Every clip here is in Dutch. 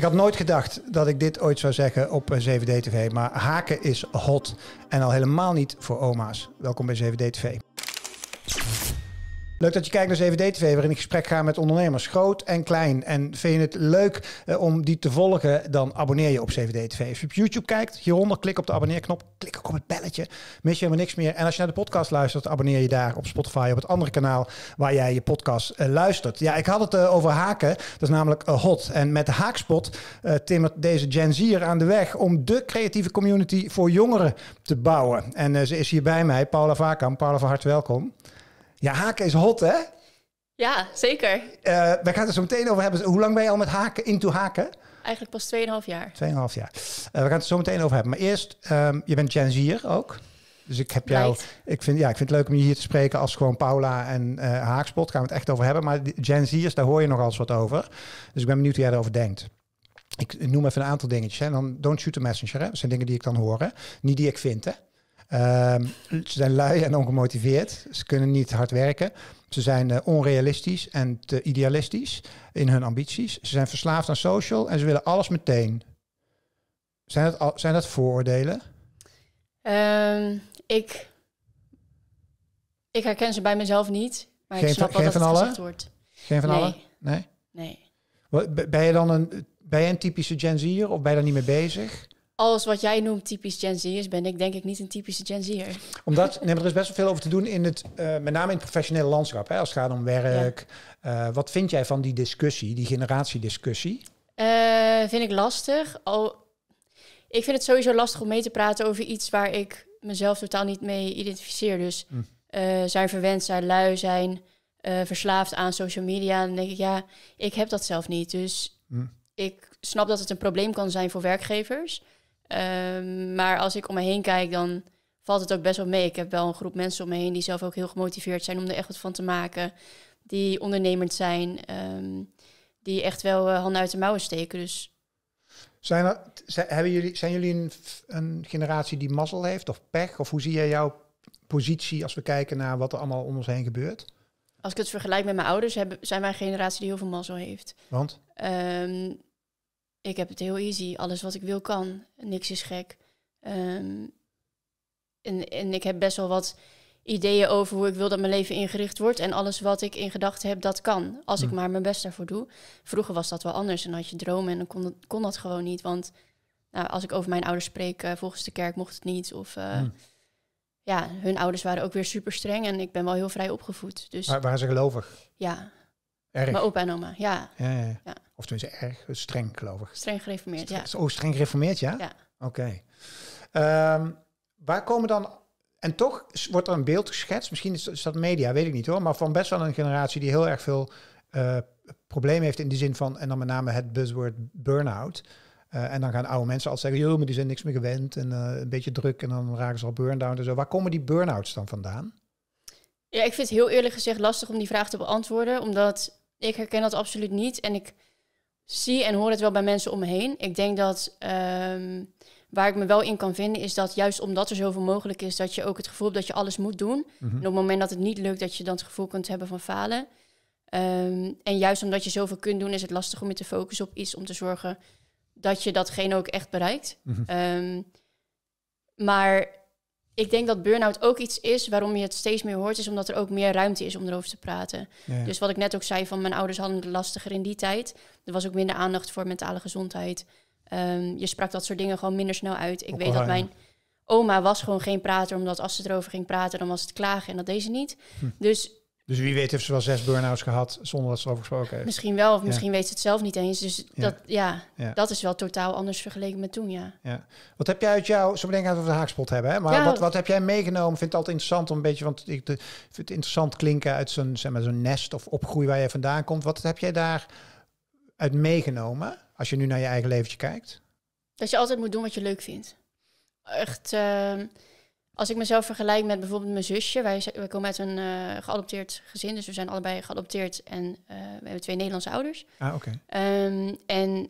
Ik had nooit gedacht dat ik dit ooit zou zeggen op 7D-TV, eh, maar haken is hot. En al helemaal niet voor oma's. Welkom bij 7D-TV. Leuk dat je kijkt naar 7 d tv waarin ik gesprek ga met ondernemers, groot en klein. En vind je het leuk eh, om die te volgen, dan abonneer je op 7 d tv Als je op YouTube kijkt, hieronder klik op de abonneerknop, klik ook op het belletje, mis je helemaal niks meer. En als je naar de podcast luistert, abonneer je daar op Spotify, op het andere kanaal waar jij je podcast eh, luistert. Ja, ik had het eh, over haken, dat is namelijk hot. En met de haakspot timmert deze Gen Zier aan de weg om de creatieve community voor jongeren te bouwen. En ze is hier bij mij, Paula Vaakam. Paula van harte welkom. Ja, haken is hot, hè? Ja, zeker. Uh, eh, wij gaan het er zo meteen over hebben. Hoe lang ben je al met haken, into haken? Eigenlijk pas 2,5 jaar. 2,5 jaar. Eh, we gaan het er zo meteen over hebben. Maar eerst, ehm, je bent Gen Zier ook. Dus ik heb jou. Ik vind, ja, ik vind het leuk om je hier te spreken als gewoon Paula en eh, Haakspot. Gaan we het echt over hebben. Maar Gen Z'ers, daar hoor je nogal eens wat over. Dus ik ben benieuwd hoe jij daarover denkt. Ik noem even een aantal dingetjes. Hè. Dan don't shoot a messenger. Hè. Dat zijn dingen die ik dan hoor. Hè. Niet die ik vind, hè. Ehm, ze zijn lui en ongemotiveerd. Ze kunnen niet hard werken. Ze zijn eh, onrealistisch en te idealistisch in hun ambities. Ze zijn verslaafd aan social en ze willen alles meteen. Zijn dat, zijn dat vooroordelen? Ehm, ik, ik herken ze bij mezelf niet. Maar geen, ik snap wel dat van het alle? wordt. Geen van nee. allen? Nee? Nee. Ben je dan een, een typische Gen Z'er of ben je daar niet mee bezig? alles wat jij noemt typisch Gen Z is, ben ik denk ik niet een typische Gen Z'er. Omdat, nee, er is best wel veel over te doen in het, eh, met name in het professionele landschap. Hè, als het gaat om werk. Eh, wat vind jij van die discussie, die generatiediscussie? Uh, vind ik lastig. Al, ik vind het sowieso lastig om mee te praten over iets waar ik mezelf totaal niet mee identificeer. Dus hm. zijn verwend, zijn lui, zijn verslaafd aan social media. Dan denk ik, ja, ik heb dat zelf niet. Dus hm. ik snap dat het een probleem kan zijn voor werkgevers. Ehm, maar als ik om me heen kijk, dan valt het ook best wel mee. Ik heb wel een groep mensen om me heen die zelf ook heel gemotiveerd zijn om er echt wat van te maken. Die ondernemend zijn, ehm, die echt wel uh, handen uit de mouwen steken. Dus. Zijn, er, hebben jullie, zijn jullie een, een generatie die mazzel heeft of pech? Of hoe zie jij jouw positie als we kijken naar wat er allemaal om ons heen gebeurt? Als ik het vergelijk met mijn ouders, zijn wij een generatie die heel veel mazzel heeft. Want? Um, ik heb het heel easy. Alles wat ik wil kan. Niks is gek. Ehm, en, en ik heb best wel wat ideeën over hoe ik wil dat mijn leven ingericht wordt. En alles wat ik in gedachten heb, dat kan. Als ik hm. maar mijn best daarvoor doe. Vroeger was dat wel anders. En had je dromen en dan kon dat, kon dat gewoon niet. Want nou, als ik over mijn ouders spreek, eh, volgens de kerk mocht het niet. Of eh, hm. ja, hun ouders waren ook weer super streng. En ik ben wel heel vrij opgevoed. Dus, maar waren ze gelovig? Ja. Erg. Mijn opa en oma, ja. ja, ja. ja. Of ze erg streng ik. Streng gereformeerd, ja. Oh, streng gereformeerd, ja? Ja. Oké. Ehm, waar komen dan... En toch wordt er een beeld geschetst, misschien is dat media, weet ik niet hoor, maar van best wel een generatie die heel erg veel uh, eh, probleem heeft in die zin van, en dan met name het buzzword burn-out. Eh, en dan gaan oude mensen al zeggen, joh, die zijn niks meer gewend en eh, een beetje druk en dan raken ze al burn-down en zo. Waar komen die burn-outs dan vandaan? Ja, ik vind het heel eerlijk gezegd lastig om die vraag te beantwoorden, omdat ik herken dat absoluut niet. En ik zie en hoor het wel bij mensen om me heen. Ik denk dat ehm, waar ik me wel in kan vinden is dat juist omdat er zoveel mogelijk is, dat je ook het gevoel hebt dat je alles moet doen. Mhm. En op het moment dat het niet lukt, dat je dan het gevoel kunt hebben van falen. Ehm, en juist omdat je zoveel kunt doen, is het lastig om je te focussen op iets om te zorgen dat je datgene ook echt bereikt. Mhm. Ehm, maar ik denk dat burn-out ook iets is waarom je het steeds meer hoort, is omdat er ook meer ruimte is om erover te praten. Dus wat ik net ook zei, van mijn ouders hadden het lastiger in die tijd. Er was ook minder aandacht voor mentale gezondheid. Ehm, je sprak dat soort dingen gewoon minder snel uit. Ik weet dat mijn oma was gewoon geen prater, omdat als ze erover ging praten, dan was het klagen en dat deze niet. Hm. Dus dus wie weet heeft ze wel zes burn-outs gehad zonder dat ze erover gesproken heeft. Misschien wel, of misschien weet ze het zelf niet eens. Dus dat, ja. dat is wel totaal anders vergeleken met toen, ja. ja. Wat heb jij uit jou, zo bedenken dat we de haakspot hebben, hè? maar wat, wat heb jij meegenomen? Vind het altijd interessant om een beetje, want ik vind het interessant klinken uit zo'n zeg maar, zo'n nest of opgroei waar je vandaan komt. Wat heb jij daar uit meegenomen, als je nu naar je eigen leventje kijkt? Dat je altijd moet doen wat je leuk vindt. Echt... Ehm, als ik mezelf vergelijk met bijvoorbeeld mijn zusje, wij, wij komen uit een eh, geadopteerd gezin, dus we zijn allebei geadopteerd en eh, we hebben twee Nederlandse ouders. Ah, oké. Ehm, en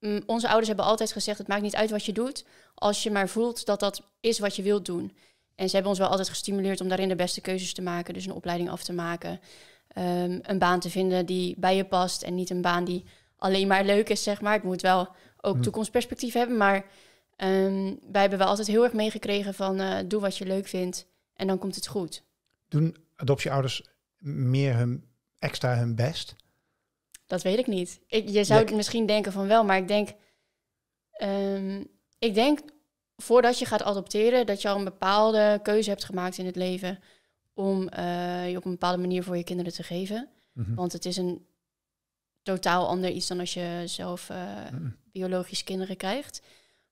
mm, onze ouders hebben altijd gezegd, het maakt niet uit wat je doet, als je maar voelt dat dat is wat je wilt doen. En ze hebben ons wel altijd gestimuleerd om daarin de beste keuzes te maken, dus een opleiding af te maken, ehm, een baan te vinden die bij je past en niet een baan die alleen maar leuk is, zeg maar. Het moet wel ook mm. toekomstperspectief hebben, maar Ehm, wij hebben wel altijd heel erg meegekregen van eh, doe wat je leuk vindt en dan komt het goed. Doen adoptieouders meer hun extra hun best? Dat weet ik niet. Ik, je zou het misschien denken van wel, maar ik denk, ehm, ik denk voordat je gaat adopteren dat je al een bepaalde keuze hebt gemaakt in het leven om eh, je op een bepaalde manier voor je kinderen te geven. Mhm. Want het is een totaal ander iets dan als je zelf uh, biologisch kinderen krijgt.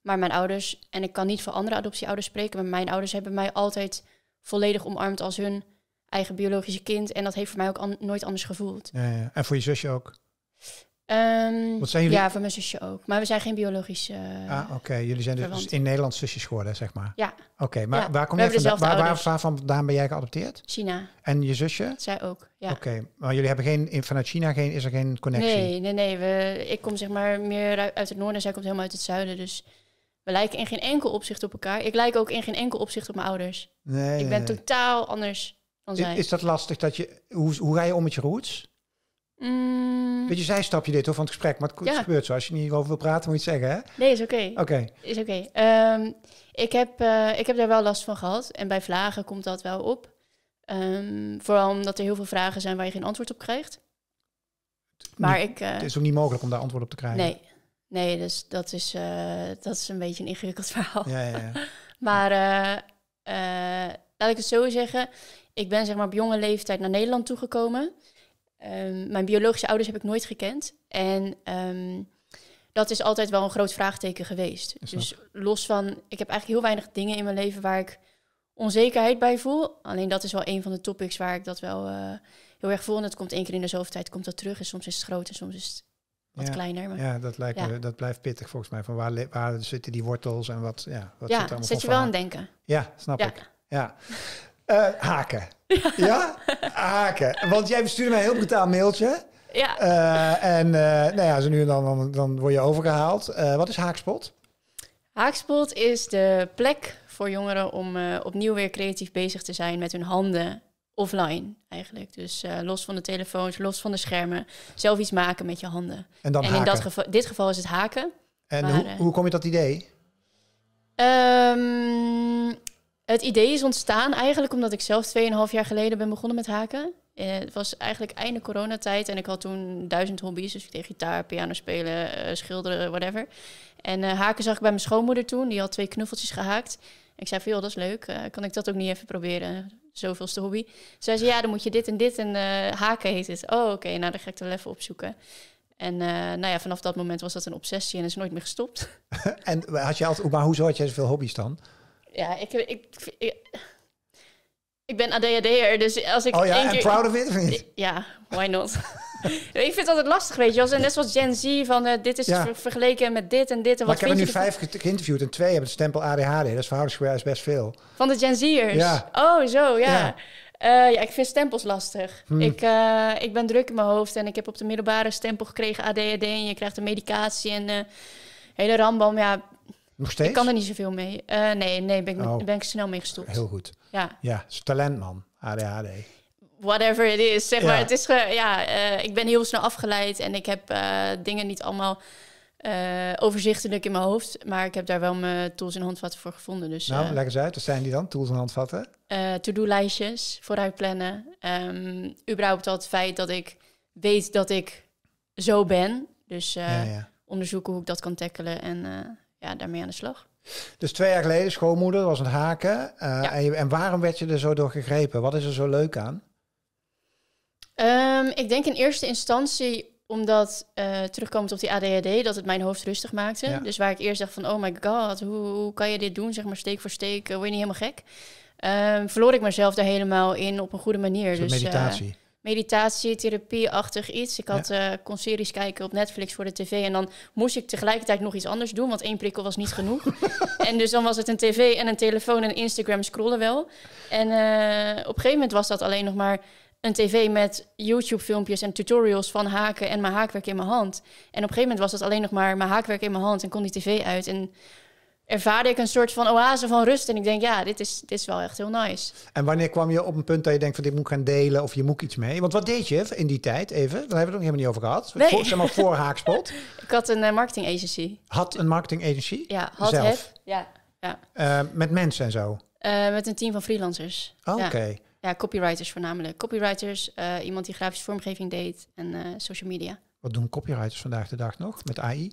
Maar mijn ouders, en ik kan niet voor andere adoptieouders spreken, maar mijn ouders hebben mij altijd volledig omarmd als hun eigen biologische kind. En dat heeft voor mij ook nooit anders gevoeld. Ja, ja. En voor je zusje ook? Ehm, Wat zijn jullie? Ja, voor mijn zusje ook. Maar we zijn geen biologische. ah, oké. Jullie zijn dus, dus in Nederland zusjes geworden, zeg maar. Ja. Oké, maar waar kom je vandaan? Waar, waar, vandaan ben jij geadopteerd? China. En je zusje? Zij ook. Ja. Oké, maar jullie hebben geen vanuit China geen, is er geen connectie? Nee, nee, nee. We, ik kom zeg maar meer uit het noorden zij komt helemaal uit het zuiden. Dus we lijken in geen enkel opzicht op elkaar. Ik lijk ook in geen enkel opzicht op mijn ouders. Nee, ik ben totaal anders dan zij. Is, is dat lastig dat je. Hoe, hoe ga je om met je roots? Mm. zij stap je dit hoor van het gesprek, maar het, gebeurt zo. Als je niet over wil praten, moet je het zeggen, hè? Nee, is oké. Oké. Is oké. Ehm, ik, heb, eh, ik heb daar wel last van gehad. En bij vragen komt dat wel op. Ehm, vooral omdat er heel veel vragen zijn waar je geen antwoord op krijgt. Maar ik, het eh, is ook niet mogelijk om daar antwoord op te krijgen. Nee, Nee, dus dat is, eh, dat is een beetje een ingewikkeld verhaal. Ja, ja, ja. maar eh, eh, laat ik het zo zeggen. Ik ben zeg maar op jonge leeftijd naar Nederland toegekomen. Ehm, mijn biologische ouders heb ik nooit gekend. En ehm, dat is altijd wel een groot vraagteken geweest. Dus los van, ik heb eigenlijk heel weinig dingen in mijn leven waar ik onzekerheid bij voel. Alleen dat is wel een van de topics waar ik dat wel heel erg voel. En dat komt één keer in de zoveel tijd komt dat terug. En soms is het groot en soms is het wat ja, kleiner. Maar, ja, dat, lijkt me, dat blijft pittig volgens mij. Van waar, waar zitten die wortels en wat, ja, wat ja, zit allemaal zit je wel aan denken. Ja, snap ik. Ja. Eh, haken. Ja. haken. Want jij stuurde mij een heel brutaal mailtje. Ja. Eh, en eh, nou ja, zo nu en dan, dan, dan word je overgehaald. wat is haakspot? Haakspot is de plek voor jongeren om opnieuw weer creatief bezig te zijn met hun handen offline eigenlijk. Dus eh, los van de telefoons, los van de schermen. Zelf iets maken met je handen. En, dan en in dat geval, dit geval is het haken. En hoe, eh, hoe kom je dat idee? Ehm, het idee is ontstaan eigenlijk omdat ik zelf 2,5 jaar geleden ben begonnen met haken. Uh, het was eigenlijk einde coronatijd en ik had toen duizend hobby's. Dus ik deed gitaar, piano spelen, schilderen, whatever. En haken zag ik bij mijn schoonmoeder toen. Die had twee knuffeltjes gehaakt. Ik zei van, joh, dat is leuk. kan ik dat ook niet even proberen? zoveelste hobby. Zei ze, ja, dan moet je dit en dit en eh, haken heet het. Oh, oké, nou, dan ga ik er wel even opzoeken. En eh, nou ja, vanaf dat moment was dat een obsessie en is nooit meer gestopt. en eh, had je altijd, maar hoezo had jij zoveel hobby's dan? Ja, ik, ik, ik, ik ben ADHD'er, dus als ik. Oh ja, en proud of it? Ja, why not? ik vind het altijd lastig, weet je. Als en net zoals Gen Z, van eh, dit is vergeleken met dit en dit. En maar wat ik heb er nu vijf geïnterviewd en twee hebben de stempel ADHD. Dat is verhoudingsgewijs best veel. Van de Gen Z'ers? Ja. Oh, zo, ja. ja. Eh, ja, ik vind stempels lastig. Hmm. Ik, eh, ik ben druk in mijn hoofd en ik heb op de middelbare stempel gekregen ADHD. En je krijgt een medicatie en hele rambam. Ja, Nog steeds? Ik kan er niet zoveel mee. nee, nee, ben ik, oh. ben ik snel mee gestopt. Heel goed. Ja, ja talent man, ADHD whatever it is. Zeg ja. maar, het is ja, eh, ik ben heel snel afgeleid en ik heb eh, dingen niet allemaal eh, overzichtelijk in mijn hoofd. Maar ik heb daar wel mijn tools en handvatten voor gevonden. Dus, nou, leg eens uit. Wat zijn die dan, tools en handvatten? To-do-lijstjes, vooruitplannen. Um, ehm, überhaupt al het feit dat ik weet dat ik zo ben. Dus onderzoeken hoe ik dat kan tackelen en ja, daarmee aan de slag. Dus twee jaar geleden, schoonmoeder, was het haken. en, en, waarom werd je er zo door gegrepen? Wat is er zo leuk aan? Ehm, ik denk in eerste instantie omdat, uh, terugkomend op die ADHD, dat het mijn hoofd rustig maakte. Dus waar ik eerst dacht van, oh my god, hoe, hoe kan je dit doen? Zeg maar steek voor steek, eh, word je niet helemaal gek? Ehm, verloor ik mezelf daar helemaal in op een goede manier. Dus eh, meditatie. Uh, meditatie, therapie-achtig iets. Ik had ja. kon series kijken op Netflix voor de tv. En dan moest ik tegelijkertijd nog iets anders doen, want één prikkel was niet genoeg. en dus dan was het een tv en een telefoon en Instagram scrollen wel. En op een gegeven moment was dat alleen nog maar een tv met YouTube-filmpjes en tutorials van haken en mijn haakwerk in mijn hand. En op een gegeven moment was het alleen nog maar mijn haakwerk in mijn hand en kon die tv uit. En ervaarde ik een soort van oase van rust. En ik denk, ja, dit is, dit is wel echt heel nice. En wanneer kwam je op een punt dat je denkt van dit moet ik gaan delen of je moet iets mee? Want wat deed je in die tijd even? Daar hebben we het nog helemaal niet over gehad. Nee. Voor, maar voor Haakspot. ik had een eh, marketing agency. Had een marketing agency? Ja, had Zelf. ja. ja. Eh, met mensen en zo? Eh, met een team van freelancers. Oké ja, copywriters voornamelijk. Copywriters, eh, iemand die grafische vormgeving deed en eh, social media. Wat doen copywriters vandaag de dag nog met AI?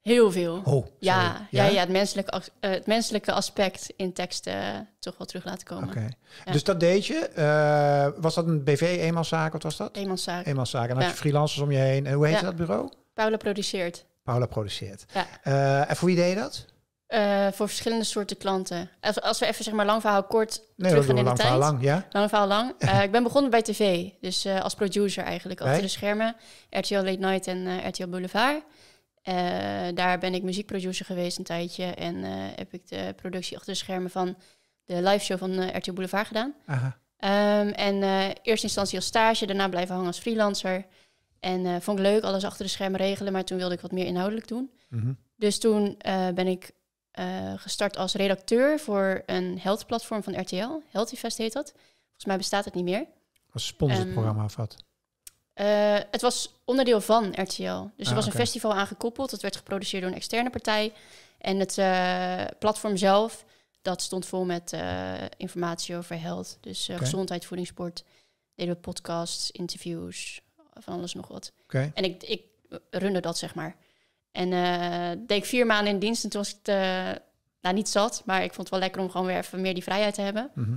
Heel veel. Oh, ja, ja, ja? het, menselijke, eh, het menselijke aspect in teksten toch wel terug laten komen. Oké. Dus dat deed je. was dat een BV, eenmanszaak? Wat was dat? Eenmanszaak. Eenmanszaak. En dan had je freelancers om je heen. En hoe heette dat bureau? Paula Produceert. Paula Produceert. en voor wie deed je dat? Eh, voor verschillende soorten klanten. Als, als, we even zeg maar lang verhaal kort terug gaan in de tijd. Lang, ja? lang verhaal lang. Eh, ik ben begonnen bij tv, dus eh, als producer eigenlijk, achter de schermen. RTL Late Night en RTL Boulevard. daar ben ik muziekproducer geweest een tijdje. En heb ik de productie achter de schermen van de live show van RTL Boulevard gedaan. Aha. Ehm, en eerste instantie als stage, daarna blijven hangen als freelancer. En vond ik leuk, alles achter de schermen regelen, maar toen wilde ik wat meer inhoudelijk doen. Mm Dus toen ben ik eh, gestart als redacteur voor een health platform van RTL. Healthyfest heet dat. Volgens mij bestaat het niet meer. Als sponsorprogramma of wat? Uh, het was onderdeel van RTL. Dus er ah, was een festival aangekoppeld. Dat werd geproduceerd door een externe partij. En het eh, platform zelf, dat stond vol met informatie over health. Dus gezondheid, voeding, sport. Deden we podcasts, interviews, van alles nog wat. En ik, ik runde dat, zeg maar. En eh, deed ik vier maanden in dienst en toen was ik te, eh, nou, niet zat, maar ik vond het wel lekker om gewoon weer even meer die vrijheid te hebben. Mhm.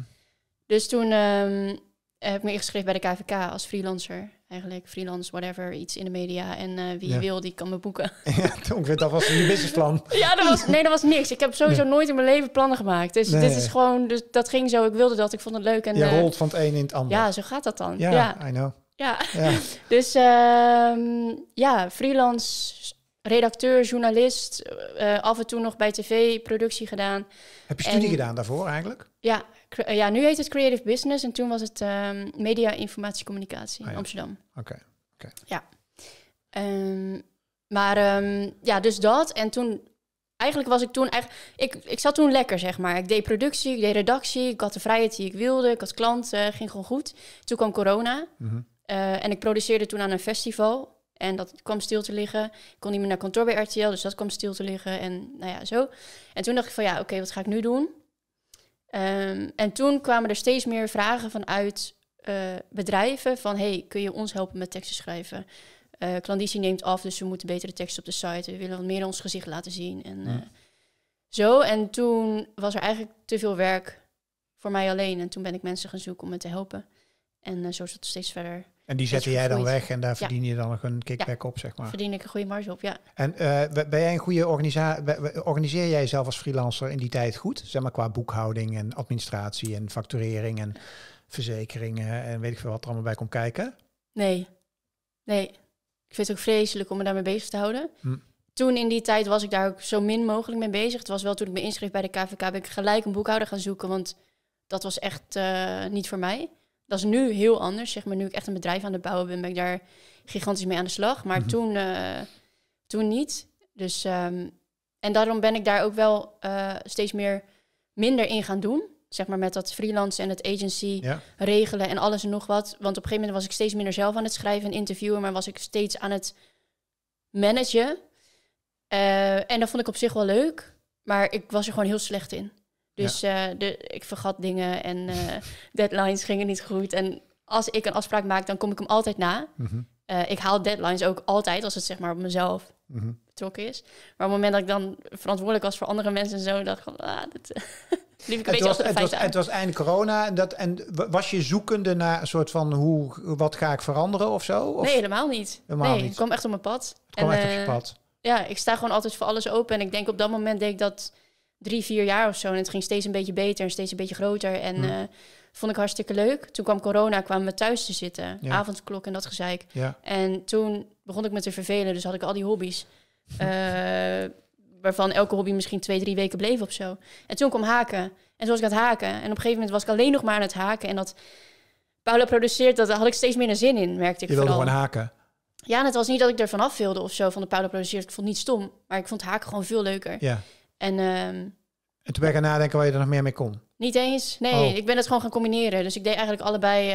Dus toen ehm, heb ik me ingeschreven bij de KVK als freelancer. Eigenlijk freelance, whatever, iets in de media. En eh, wie wil, die kan me boeken. Ja, ongeveer dat was een businessplan. ja, was, nee, dat was niks. Ik heb sowieso nooit in mijn leven plannen gemaakt. Dus dit is gewoon, dus dat ging zo. Ik wilde dat, ik vond het leuk. En, je rolt van het een in het ander. Ja, zo gaat dat dan. Ja, ja. I know. Ja, dus ehm, ja, freelance redacteur, journalist, eh, af en toe nog bij tv-productie gedaan. Heb je studie gedaan daarvoor eigenlijk? Ja, eh, ja, nu heet het Creative Business en toen was het ehm, Media Informatie Communicatie in ah, Amsterdam. Oké, oké. Ja. Ehm, maar ehm, ja, dus dat. En toen, eigenlijk was ik toen, eigenlijk, ik, ik zat toen lekker zeg maar. Ik deed productie, ik deed redactie, ik had de vrijheid die ik wilde, ik had klanten, ging gewoon goed. Toen kwam corona mhm. eh, en ik produceerde toen aan een festival. En dat kwam stil te liggen. Ik kon niet meer naar kantoor bij RTL, dus dat kwam stil te liggen. En nou ja, zo. En toen dacht ik van ja, oké, wat ga ik nu doen? Ehm, en toen kwamen er steeds meer vragen vanuit eh, bedrijven van... hey, kun je ons helpen met teksten schrijven? Uh, neemt af, dus we moeten betere teksten op de site. We willen wat meer ons gezicht laten zien en eh, zo. En toen was er eigenlijk te veel werk voor mij alleen. En toen ben ik mensen gaan zoeken om me te helpen. En zo is het steeds verder en die zette jij dan weg en daar verdien je dan nog een kickback op, zeg maar. Verdien ik een goede marge op, ja. En eh, ben jij een goede organisator? Organiseer jij jezelf als freelancer in die tijd goed? Zeg maar qua boekhouding en administratie en facturering en verzekeringen en weet ik veel wat er allemaal bij komt kijken? Nee. Nee. Ik vind het ook vreselijk om me daarmee bezig te houden. Hm. Toen in die tijd was ik daar ook zo min mogelijk mee bezig. Het was wel toen ik me inschreef bij de KVK, ben ik gelijk een boekhouder gaan zoeken, want dat was echt eh, niet voor mij dat is nu heel anders. Zeg maar, nu ik echt een bedrijf aan het bouwen ben, ben ik daar gigantisch mee aan de slag. Maar mhm. toen, eh, toen niet. Dus, ehm, en daarom ben ik daar ook wel eh, steeds meer minder in gaan doen. Zeg maar met dat freelance en het agency regelen en alles en nog wat. Want op een gegeven moment was ik steeds minder zelf aan het schrijven en interviewen, maar was ik steeds aan het managen. Eh, en dat vond ik op zich wel leuk, maar ik was er gewoon heel slecht in. Dus eh, de, ik vergat dingen en eh, deadlines gingen niet goed. En als ik een afspraak maak, dan kom ik hem altijd na. Mhm. Eh, ik haal deadlines ook altijd als het zeg maar op mezelf mhm. betrokken is. Maar op het moment dat ik dan verantwoordelijk was voor andere mensen en zo, dacht ik van, ah, dat liep ik een het beetje was, het, was, het was eind corona. Dat, en was je zoekende naar een soort van, hoe, wat ga ik veranderen of zo? Of? Nee, helemaal niet. Helemaal nee, niet. kwam echt op mijn pad. Het kwam echt op je pad. Ja, ik sta gewoon altijd voor alles open. En ik denk op dat moment denk ik dat drie, vier jaar of zo. En het ging steeds een beetje beter en steeds een beetje groter. En eh, vond ik hartstikke leuk. Toen kwam corona, kwamen we thuis te zitten. Ja. Avondklok en dat gezeik. En toen begon ik me te vervelen. Dus had ik al die hobby's. Eh, waarvan elke hobby misschien twee, drie weken bleef of zo. En toen kwam haken. En zoals ik aan het haken. En op een gegeven moment was ik alleen nog maar aan het haken. En dat Paula produceert, dat, had ik steeds minder zin in, merkte ik Je wilde gewoon haken? Ja, en het was niet dat ik er vanaf wilde of zo, van de Paula produceert. Ik vond het niet stom, maar ik vond haken gewoon veel leuker. Ja. Ehm, en, toen ben je gaan nadenken waar je er nog meer mee kon? Niet eens. Nee, oh. ik ben het gewoon gaan combineren. Dus ik deed eigenlijk allebei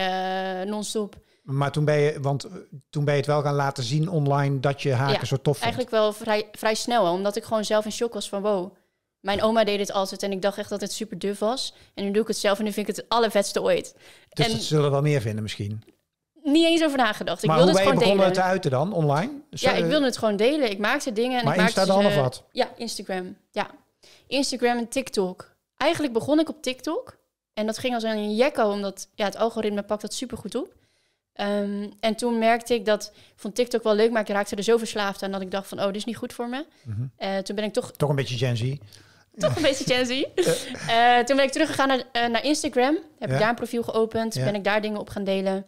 uh, non-stop. Maar toen ben, je, want eh, toen ben je het wel gaan laten zien online dat je haken zo tof vond. eigenlijk wel vrij, vrij snel. Omdat ik gewoon zelf in shock was van wow. Mijn oma deed dit altijd en ik dacht echt dat het super duf was. En nu doe ik het zelf en nu vind ik het het allervetste ooit. Dus ze zullen we wel meer vinden misschien? niet eens over nagedacht. Ik wilde hoe het ben delen. het te uiten dan, online? ja, ik wilde het gewoon delen. Ik maakte dingen. En maar ik Insta dan ze, of wat? Ja, Instagram. Ja. Instagram en TikTok. Eigenlijk begon ik op TikTok. En dat ging als een jekko, omdat ja, het algoritme pakt dat super goed op. Ehm, en toen merkte ik dat, ik vond TikTok wel leuk, maar ik raakte er zo verslaafd aan dat ik dacht van, oh, dit is niet goed voor me. Mhm. Eh, toen ben ik toch... Toch een beetje Gen Z. Toch een beetje Gen Z. Eh, toen ben ik teruggegaan naar, eh, naar Instagram. Heb ik daar een profiel geopend. Ben ik daar dingen op gaan delen.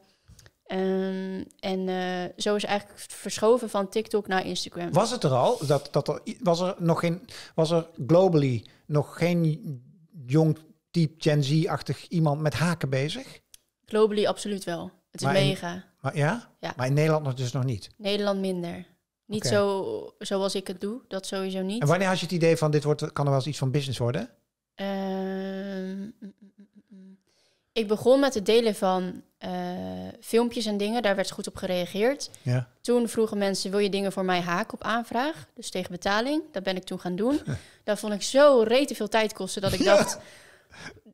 Ehm, en eh, zo is eigenlijk verschoven van TikTok naar Instagram. Was het er al? Dat, dat er, was er nog geen, was er globally nog geen jong type Gen Z-achtig iemand met haken bezig? Globally absoluut wel. Het is mega. maar ja? ja? Maar in Nederland dus nog niet? Nederland minder. Niet zo zoals ik het doe, dat sowieso niet. En wanneer had je het idee van dit wordt, kan er wel eens iets van business worden? Ehm, mm, mm, ik begon met het delen van eh, filmpjes en dingen. Daar werd goed op gereageerd. Ja. Toen vroegen mensen, wil je dingen voor mij haken op aanvraag? Dus tegen betaling. Dat ben ik toen gaan doen. dat vond ik zo rete veel tijd kosten dat ik dacht...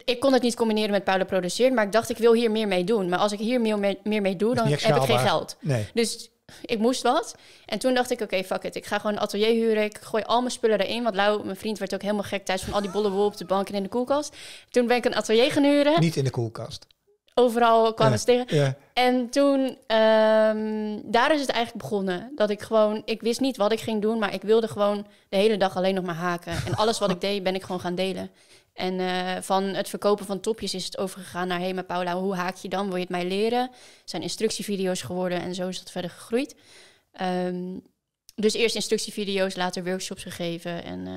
Ik kon het niet combineren met Paula produceert, maar ik dacht, ik wil hier meer mee doen. Maar als ik hier meer mee, meer mee doe, dan heb ik geen geld. Nee. Dus ik moest wat. En toen dacht ik, oké, fuck it. Ik ga gewoon een atelier huren. Ik gooi al mijn spullen erin. Want Lau, mijn vriend, werd ook helemaal gek thuis van al die bolle wol op de bank en in de koelkast. Toen ben ik een atelier gaan huren. Niet in de koelkast. Overal kwamen ja, ze tegen. En toen, ehm, daar is het eigenlijk begonnen. Dat ik gewoon, ik wist niet wat ik ging doen, maar ik wilde gewoon de hele dag alleen nog maar haken. En alles wat ik deed, ben ik gewoon gaan delen. En eh, van het verkopen van topjes is het overgegaan naar... hé, hey, maar Paula, hoe haak je dan? Wil je het mij leren? zijn instructievideo's geworden en zo is dat verder gegroeid. Ehm, dus eerst instructievideo's, later workshops gegeven en eh,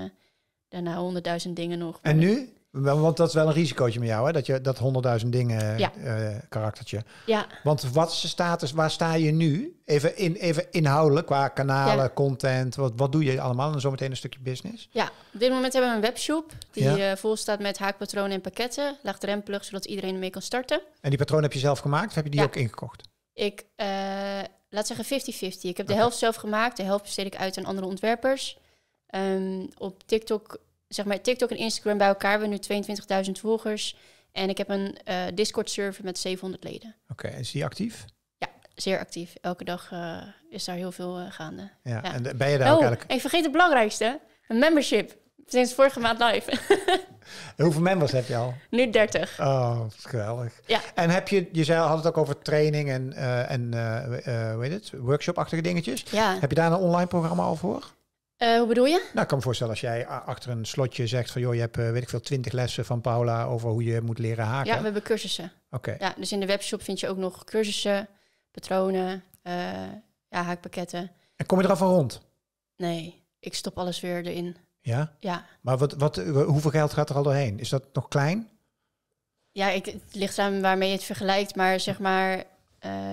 daarna honderdduizend dingen nog. En nu? Want dat is wel een risicootje met jou, hè? Dat, je, dat honderdduizend dingen ja. Eh, karaktertje. Ja. Want wat is de status, waar sta je nu? Even, in, even inhoudelijk, qua kanalen, content, wat, wat doe je allemaal? En zometeen een stukje business. Ja, op dit moment hebben we een webshop die ja. Eh, vol staat met haakpatronen en pakketten. Laagdrempelig, zodat iedereen ermee kan starten. En die patronen heb je zelf gemaakt of heb je die ook ingekocht? Ik, uh, laat zeggen 50-50. Ik heb de helft zelf gemaakt, de helft besteed ik uit aan andere ontwerpers. Ehm, op TikTok zeg maar, TikTok en Instagram bij elkaar We hebben nu 22.000 volgers. En ik heb een eh, Discord-server met 700 leden. Oké, okay, is die actief? Ja, zeer actief. Elke dag eh, is daar heel veel eh, gaande. Ja, en ben je daar oh, ook eigenlijk... ik vergeet het belangrijkste. Een membership. Sinds vorige maand live. hoeveel members heb je al? Nu 30. Oh, geweldig. Ja. En heb je, je zei, had het ook over training en, en weet je het, workshop-achtige dingetjes. Ja. Heb je daar een online programma al voor? Eh, hoe bedoel je? Nou, ik kan me voorstellen als jij achter een slotje zegt van... joh, je hebt, eh, weet ik veel, twintig lessen van Paula over hoe je moet leren haken. Ja, we hebben cursussen. Oké. Ja, dus in de webshop vind je ook nog cursussen, patronen, eh, ja, haakpakketten. En kom je er af van rond? Nee, ik stop alles weer erin. Ja? Ja. Maar wat, wat, hoeveel geld gaat er al doorheen? Is dat nog klein? Ja, ik, het ligt aan waarmee je het vergelijkt. Maar zeg maar,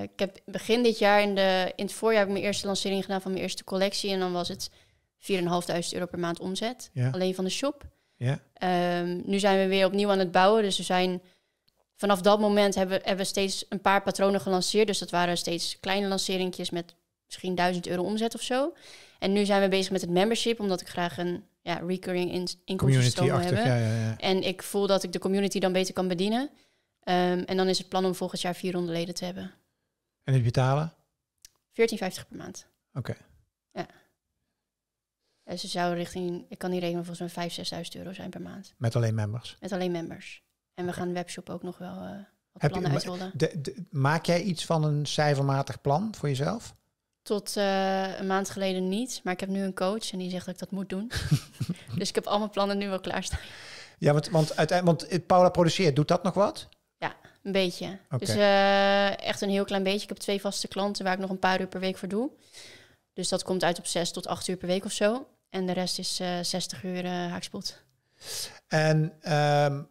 ik heb begin dit jaar in, de, in het voorjaar heb ik mijn eerste lancering gedaan van mijn eerste collectie. En dan was het 4.500 euro per maand omzet. Alleen van de shop. Ja. Ehm, nu zijn we weer opnieuw aan het bouwen. Dus we zijn vanaf dat moment hebben, we, hebben we steeds een paar patronen gelanceerd. Dus dat waren steeds kleine lanceringjes met misschien 1000 euro omzet of zo. En nu zijn we bezig met het membership, omdat ik graag een ja, recurring in inkomstenstroom wil hebben. Ja, ja, en ik voel dat ik de community dan beter kan bedienen. Ehm, en dan is het plan om volgend jaar 400 leden te hebben. En het betalen? 14,50 per maand. Oké. Eh, ze zou richting, ik kan die rekenen, volgens mij vijf 6.000 euro zijn per maand. Met alleen members? Met alleen members. En we gaan webshop ook nog wel uh, wat Heb plannen uitrollen. maak jij iets van een cijfermatig plan voor jezelf? Tot eh, een maand geleden niet, maar ik heb nu een coach en die zegt dat ik dat moet doen. dus ik heb al mijn plannen nu wel klaarstaan. Ja, want, want, uiteindelijk, want Paula produceert, doet dat nog wat? Ja, een beetje. Dus echt een heel klein beetje. Ik heb twee vaste klanten waar ik nog een paar uur per week voor doe. Dus dat komt uit op zes tot acht uur per week of zo. En de rest is 60 eh, uur eh, haakspot. En ehm,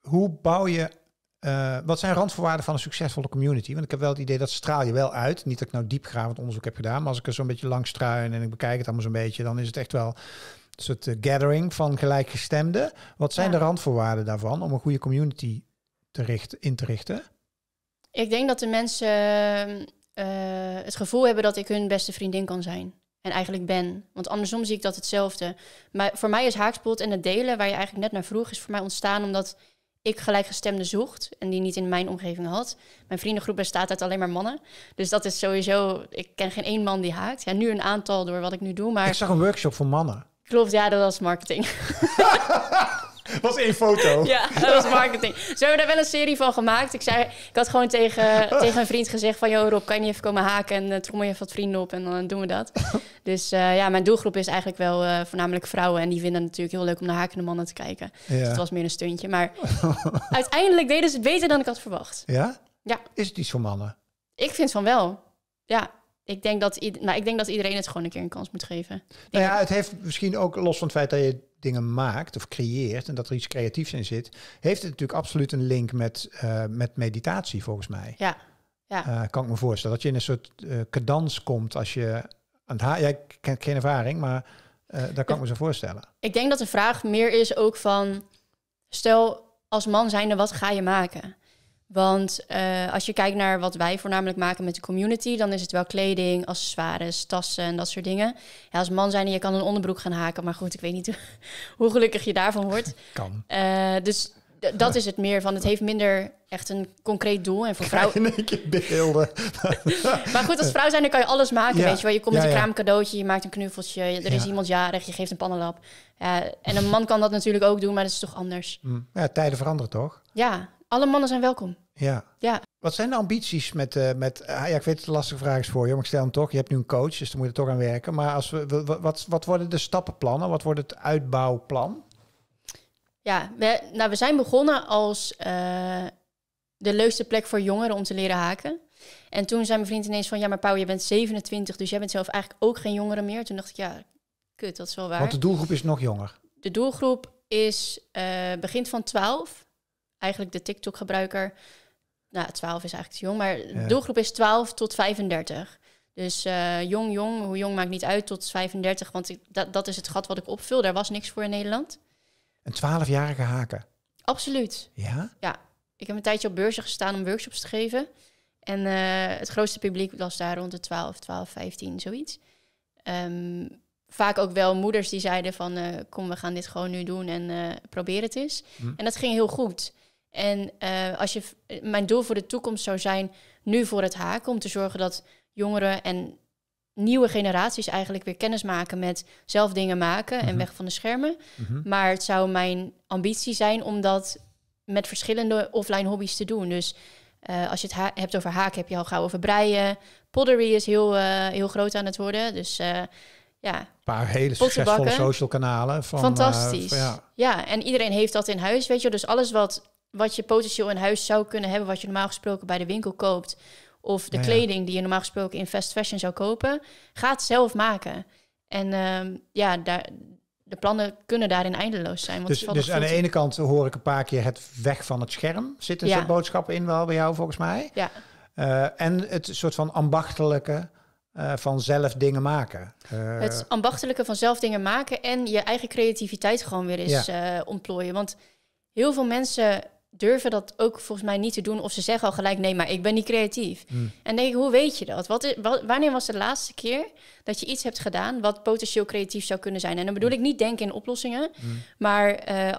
hoe bouw je eh, wat zijn randvoorwaarden van een succesvolle community? Want ik heb wel het idee dat straal je wel uit. Niet dat ik nou diepgravend onderzoek heb gedaan, maar als ik er zo'n beetje langs struin en ik bekijk het allemaal zo'n beetje, dan is het echt wel een soort gathering van gelijkgestemden. Wat zijn de randvoorwaarden daarvan om een goede community te richten, in te richten? Ik denk dat de mensen ehm, het gevoel hebben dat ik hun beste vriendin kan zijn en eigenlijk ben. Want andersom zie ik dat hetzelfde. Maar voor mij is haakspot en het delen, waar je eigenlijk net naar vroeg, is voor mij ontstaan omdat ik gelijkgestemde zocht en die niet in mijn omgeving had. Mijn vriendengroep bestaat uit alleen maar mannen. Dus dat is sowieso, ik ken geen één man die haakt. Ja, nu een aantal door wat ik nu doe, maar... Ik zag een workshop voor mannen. Klopt, ja, dat was marketing. was één foto. Ja, dat was marketing. Ze hebben daar wel een serie van gemaakt. Ik, zei, ik had gewoon tegen, tegen een vriend gezegd van... joh Rob, kan je niet even komen haken en uh, trommel je even wat vrienden op en dan doen we dat. Dus eh, ja, mijn doelgroep is eigenlijk wel eh, voornamelijk vrouwen. En die vinden het natuurlijk heel leuk om naar hakende mannen te kijken. Dus het was meer een stuntje. Maar uiteindelijk deden ze het beter dan ik had verwacht. Ja? Ja. Is het iets voor mannen? Ik vind van wel. Ja, ik denk, dat nou, ik denk dat iedereen het gewoon een keer een kans moet geven. Nou ja, het heeft misschien ook los van het feit dat je dingen maakt of creëert en dat er iets creatiefs in zit, heeft het natuurlijk absoluut een link met, eh, met meditatie volgens mij. Ja. ja. Eh, kan ik me voorstellen. Dat je in een soort uh, cadans komt als je aan het Jij kent geen ervaring, maar daar kan ik me zo voorstellen. Ik denk dat de vraag meer is ook van stel als man zijnde, wat ga je maken? Want eh, als je kijkt naar wat wij voornamelijk maken met de community, dan is het wel kleding, accessoires, tassen en dat soort dingen. Ja, als man zijn je kan een onderbroek gaan haken, maar goed, ik weet niet hoe gelukkig je daarvan wordt. Kan. Eh, dus dat is het meer van. Het heeft minder echt een concreet doel. En voor vrouwen. Ik beelden. maar goed, als vrouw zijn, kan je alles maken. Weet je wel, je komt met een kraamcadeautje, je maakt een knuffeltje, er is iemand jarig, je geeft een pannenlap. en een man kan dat natuurlijk ook doen, maar dat is toch anders. Mm. Ja, tijden veranderen toch? Ja. Alle mannen zijn welkom. Ja. ja. Wat zijn de ambities met, uh, met eh, ja, ik weet het een lastige vraag is voor je, maar ik stel hem toch. Je hebt nu een coach, dus dan moet je toch aan werken. Maar als we, wat, wat worden de stappenplannen? Wat wordt het uitbouwplan? Ja, we, nou, we zijn begonnen als eh, de leukste plek voor jongeren om te leren haken. En toen zei mijn vriend ineens van, ja maar Pauw, je bent 27, dus jij bent zelf eigenlijk ook geen jongere meer. Toen dacht ik, ja, kut, dat is wel waar. Want de doelgroep is nog jonger. De doelgroep is, begint van 12 eigenlijk de TikTok-gebruiker, nou 12 is eigenlijk te jong, maar de doelgroep is 12 tot 35. Dus eh, jong, jong, hoe jong maakt niet uit tot 35, want ik, dat, dat is het gat wat ik opvul. Daar was niks voor in Nederland. Een 12-jarige haken? Absoluut. Ja? Ja. Ik heb een tijdje op beurzen gestaan om workshops te geven. En eh, het grootste publiek was daar rond de 12, 12, 15, zoiets. Ehm, vaak ook wel moeders die zeiden van... Eh, kom, we gaan dit gewoon nu doen en probeer het eens. Hm. En dat ging heel goed. En eh, als je, eh, mijn doel voor de toekomst zou zijn, nu voor het haken, om te zorgen dat jongeren en nieuwe generaties eigenlijk weer kennis maken met zelf dingen maken en mhm. weg van de schermen. Mhm. Maar het zou mijn ambitie zijn om dat met verschillende offline hobby's te doen. Dus eh, als je het hebt over haak, heb je al gauw over breien. Pottery is heel, heel groot aan het worden. Dus ja. Een paar hele succesvolle social kanalen. Van, Fantastisch. Van, ja. ja, en iedereen heeft dat in huis, weet je. Dus alles wat wat je potentieel in huis zou kunnen hebben, wat je normaal gesproken bij de winkel koopt, of de kleding die je normaal gesproken in fast fashion zou kopen, gaat zelf maken. En ehm, ja, daar, de plannen kunnen daarin eindeloos zijn. Want dus, dus aan de ene kant hoor ik een paar keer het weg van het scherm. Zitten ja. boodschappen in wel bij jou volgens mij? Ja. Eh, en het soort van ambachtelijke uh, van zelf dingen maken. Eh, het ambachtelijke van zelf dingen maken en je eigen creativiteit gewoon weer eens ja. ontplooien. Want heel veel mensen durven dat ook volgens mij niet te doen. Of ze zeggen al gelijk, nee, maar ik ben niet creatief. Hmm. En denk hoe weet je dat? Wat is, wanneer was de laatste keer dat je iets hebt gedaan wat potentieel creatief zou kunnen zijn? En dan bedoel hmm. ik niet denken in oplossingen, hmm. maar eh,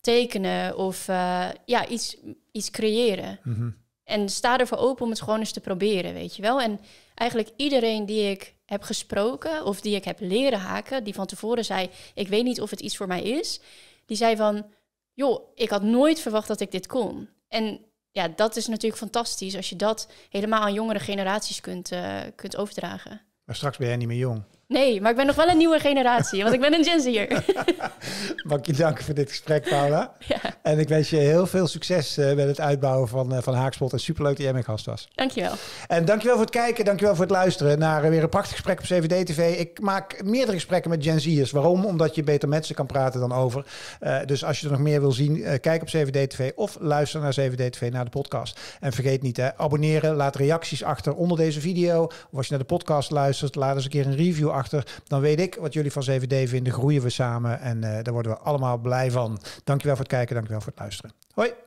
tekenen of eh, ja, iets, iets creëren. Mhm. En sta ervoor open om het gewoon eens te proberen, weet je wel. En eigenlijk iedereen die ik heb gesproken of die ik heb leren haken, die van tevoren zei, ik weet niet of het iets voor mij is, die zei van, joh, ik had nooit verwacht dat ik dit kon. En ja, dat is natuurlijk fantastisch als je dat helemaal aan jongere generaties kunt, eh, kunt overdragen. Maar straks ben jij niet meer jong. Nee, maar ik ben nog wel een nieuwe generatie, want ik ben een Gen Z'er. Mag ik je danken voor dit gesprek, Paula. Ja. En ik wens je heel veel succes eh, met het uitbouwen van, eh, van Haakspot. En superleuk dat jij mijn gast was. Dankjewel. En dankjewel voor het kijken, dankjewel voor het luisteren naar eh, weer een prachtig gesprek op CVD-TV. Ik maak meerdere gesprekken met Gen Z'ers. Waarom? Omdat je beter met ze kan praten dan over. Uh, dus als je er nog meer wil zien, kijk op 7D tv of luister naar CVD-TV, naar de podcast. En vergeet niet, hè, abonneren, laat reacties achter onder deze video. Of als je naar de podcast luistert, laat eens een keer een review achter achter. Dan weet ik wat jullie van 7D vinden. Groeien we samen en eh, daar worden we allemaal blij van. Dankjewel voor het kijken, dankjewel voor het luisteren. Hoi!